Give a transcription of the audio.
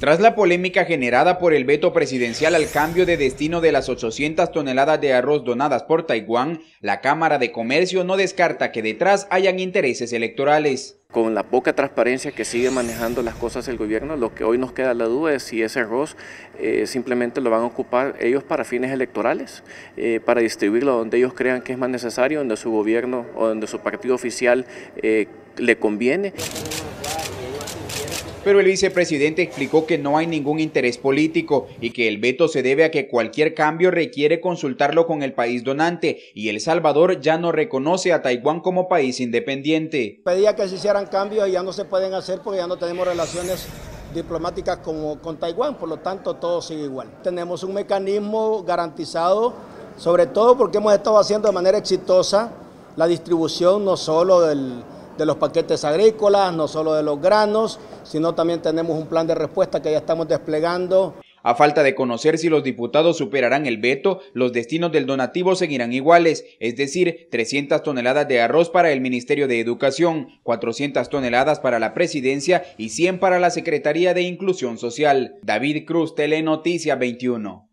Tras la polémica generada por el veto presidencial al cambio de destino de las 800 toneladas de arroz donadas por Taiwán, la Cámara de Comercio no descarta que detrás hayan intereses electorales. Con la poca transparencia que sigue manejando las cosas el gobierno, lo que hoy nos queda la duda es si ese arroz eh, simplemente lo van a ocupar ellos para fines electorales, eh, para distribuirlo donde ellos crean que es más necesario, donde su gobierno o donde su partido oficial eh, le conviene pero el vicepresidente explicó que no hay ningún interés político y que el veto se debe a que cualquier cambio requiere consultarlo con el país donante y El Salvador ya no reconoce a Taiwán como país independiente. Pedía que se hicieran cambios y ya no se pueden hacer porque ya no tenemos relaciones diplomáticas como con Taiwán, por lo tanto todo sigue igual. Tenemos un mecanismo garantizado, sobre todo porque hemos estado haciendo de manera exitosa la distribución no solo del de los paquetes agrícolas, no solo de los granos, sino también tenemos un plan de respuesta que ya estamos desplegando. A falta de conocer si los diputados superarán el veto, los destinos del donativo seguirán iguales, es decir, 300 toneladas de arroz para el Ministerio de Educación, 400 toneladas para la Presidencia y 100 para la Secretaría de Inclusión Social. David Cruz, Telenoticia 21.